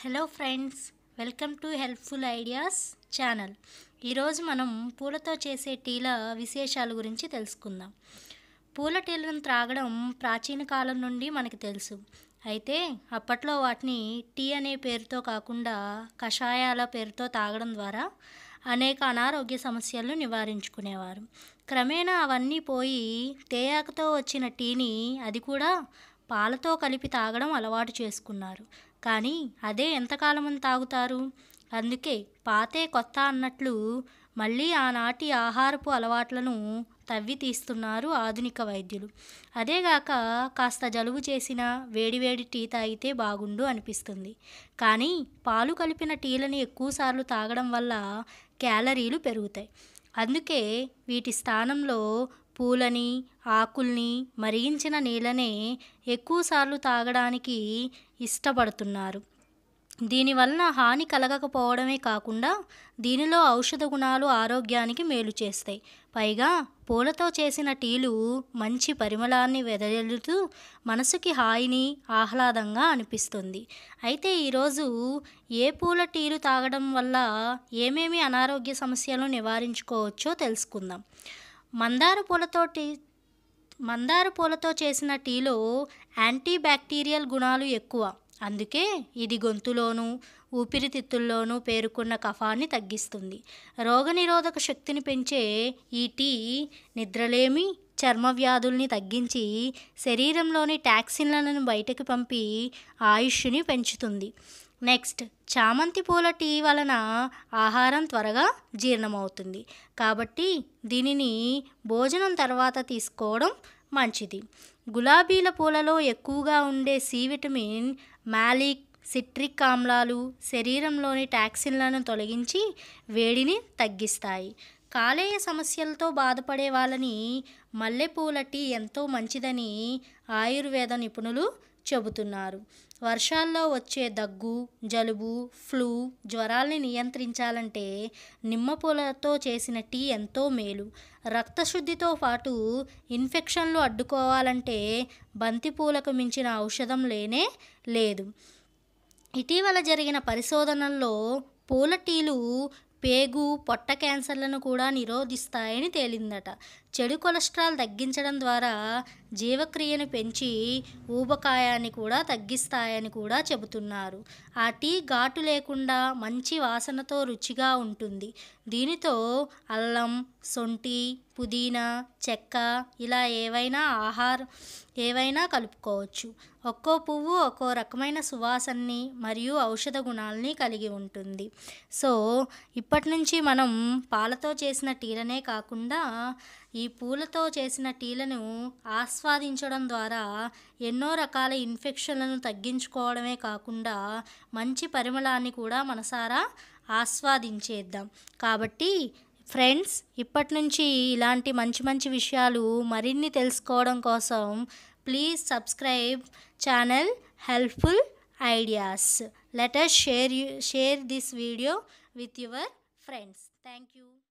hello friends welcome to helpful ideas channel ఈరోజు మనం పూలతో చేసే టీల విశేషాల గురించి తెలుసుకుందాం పూల టీలను త్రాగడం ప్రాచీన కాలం నుండి మనకు తెలుసు అయితే అప్పట్లో వాటిని టీ అనే పేరుతో కాకుండా కషాయాల పేరుతో తాగడం ద్వారా అనేక అనారోగ్య సమస్యలను నివారించుకునేవారు క్రమేణా అవన్నీ పోయి తేయాకతో వచ్చిన టీని అది కూడా పాలతో కలిపి తాగడం అలవాటు చేసుకున్నారు కానీ అదే ఎంతకాలమని తాగుతారు అందుకే పాతే కొత్త అన్నట్లు మళ్ళీ ఆనాటి ఆహారపు అలవాట్లను తవ్వి తీస్తున్నారు ఆధునిక వైద్యులు అదేగాక కాస్త జలుబు చేసిన వేడివేడి టీ తాగితే బాగుండు అనిపిస్తుంది కానీ పాలు కలిపిన టీలని ఎక్కువసార్లు తాగడం వల్ల క్యాలరీలు పెరుగుతాయి అందుకే వీటి స్థానంలో పూలని ఆకుల్ని మరిగించిన నీళ్ళనే ఎక్కువసార్లు తాగడానికి ఇష్టపడుతున్నారు దీనివలన హాని కలగకపోవడమే కాకుండా దీనిలో ఔషధ గుణాలు ఆరోగ్యానికి మేలు చేస్తాయి పైగా పూలతో చేసిన టీలు మంచి పరిమళాన్ని వెదజల్లుతూ మనసుకి హాయిని ఆహ్లాదంగా అనిపిస్తుంది అయితే ఈరోజు ఏ పూల టీలు తాగడం వల్ల ఏమేమి అనారోగ్య సమస్యలను నివారించుకోవచ్చో తెలుసుకుందాం మందార పూలతోటి మందార పూలతో చేసిన టీలో యాంటీ బ్యాక్టీరియల్ గుణాలు ఎక్కువ అందుకే ఇది గొంతులోనూ ఊపిరితిత్తుల్లోనూ పేరుకున్న కఫాన్ని తగ్గిస్తుంది రోగనిరోధక శక్తిని పెంచే ఈ టీ నిద్రలేమి చర్మ వ్యాధుల్ని తగ్గించి శరీరంలోని టాక్సిన్లను బయటకు పంపి ఆయుష్ని పెంచుతుంది నెక్స్ట్ చామంతి పూల టీ వలన ఆహారం త్వరగా జీర్ణమవుతుంది కాబట్టి దీనిని భోజనం తర్వాత తీసుకోవడం మంచిది గులాబీల పూలలో ఎక్కువగా ఉండే సి విటమిన్ మాలిక్ సిట్రిక్ ఆమ్లాలు శరీరంలోని టాక్సిన్లను తొలగించి వేడిని తగ్గిస్తాయి కాలేయ సమస్యలతో బాధపడే వాళ్ళని మల్లెపూల టీ ఎంతో మంచిదని ఆయుర్వేద నిపుణులు చెబుతున్నారు వర్షాల్లో వచ్చే దగ్గు జలుబు ఫ్లూ జ్వరాల్ని నియంత్రించాలంటే నిమ్మ పూలతో చేసిన టీ ఎంతో మేలు రక్తశుద్ధితో పాటు ఇన్ఫెక్షన్లు అడ్డుకోవాలంటే బంతి పూలకు మించిన ఔషధం లేనే లేదు ఇటీవల జరిగిన పరిశోధనల్లో పూల టీలు పేగు పొట్ట క్యాన్సర్లను కూడా నిరోధిస్తాయని తేలిందట చెడు కొలెస్ట్రాల్ తగ్గించడం ద్వారా జీవక్రియను పెంచి ఊబకాయాన్ని కూడా తగ్గిస్తాయని కూడా చెబుతున్నారు ఆ టీ ఘాటు లేకుండా మంచి వాసనతో రుచిగా ఉంటుంది దీనితో అల్లం సొంటి పుదీనా చెక్క ఇలా ఏవైనా ఆహారం ఏవైనా కలుపుకోవచ్చు ఒక్కో పువ్వు ఒక్కో రకమైన సువాసనని మరియు ఔషధ గుణాలని కలిగి ఉంటుంది సో ఇప్పటి నుంచి మనం పాలతో చేసిన టీలనే కాకుండా ఈ పూలతో చేసిన టీలను ఆస్వాదించడం ద్వారా ఎన్నో రకాల ఇన్ఫెక్షన్లను తగ్గించుకోవడమే కాకుండా మంచి పరిమళాన్ని కూడా మనసారా ఆస్వాదించేద్దాం కాబట్టి ఫ్రెండ్స్ ఇప్పటి నుంచి ఇలాంటి మంచి మంచి విషయాలు మరిన్ని తెలుసుకోవడం కోసం please subscribe channel helpful ideas let share share this video with your friends thank you